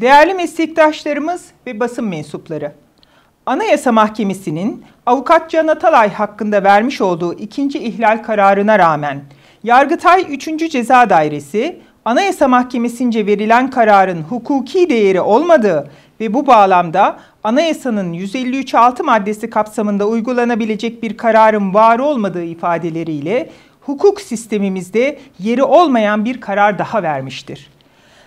Değerli meslektaşlarımız ve basın mensupları, Anayasa Mahkemesi'nin avukat Can Atalay hakkında vermiş olduğu ikinci ihlal kararına rağmen Yargıtay 3. Ceza Dairesi Anayasa Mahkemesi'nce verilen kararın hukuki değeri olmadığı ve bu bağlamda Anayasa'nın 153.6 maddesi kapsamında uygulanabilecek bir kararın var olmadığı ifadeleriyle hukuk sistemimizde yeri olmayan bir karar daha vermiştir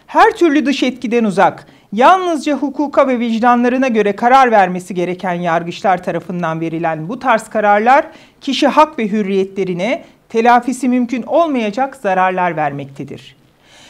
her türlü dış etkiden uzak, yalnızca hukuka ve vicdanlarına göre karar vermesi gereken yargıçlar tarafından verilen bu tarz kararlar kişi hak ve hürriyetlerine telafisi mümkün olmayacak zararlar vermektedir.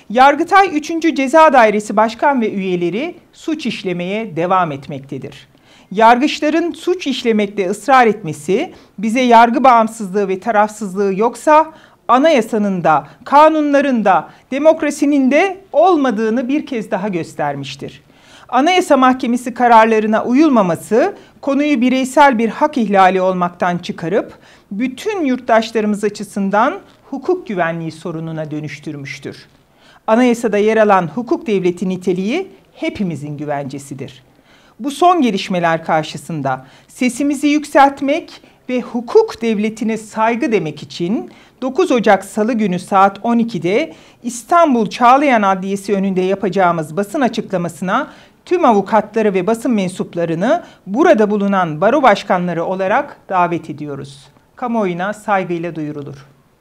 Yargıtay 3. Ceza Dairesi Başkan ve üyeleri suç işlemeye devam etmektedir. Yargıçların suç işlemekte ısrar etmesi bize yargı bağımsızlığı ve tarafsızlığı yoksa anayasanın da, kanunların da, demokrasinin de olmadığını bir kez daha göstermiştir. Anayasa Mahkemesi kararlarına uyulmaması konuyu bireysel bir hak ihlali olmaktan çıkarıp bütün yurttaşlarımız açısından hukuk güvenliği sorununa dönüştürmüştür. Anayasada yer alan hukuk devleti niteliği hepimizin güvencesidir. Bu son gelişmeler karşısında sesimizi yükseltmek ve hukuk devletine saygı demek için 9 Ocak Salı günü saat 12'de İstanbul Çağlayan Adliyesi önünde yapacağımız basın açıklamasına tüm avukatları ve basın mensuplarını burada bulunan baro başkanları olarak davet ediyoruz. Kamuoyuna saygıyla duyurulur.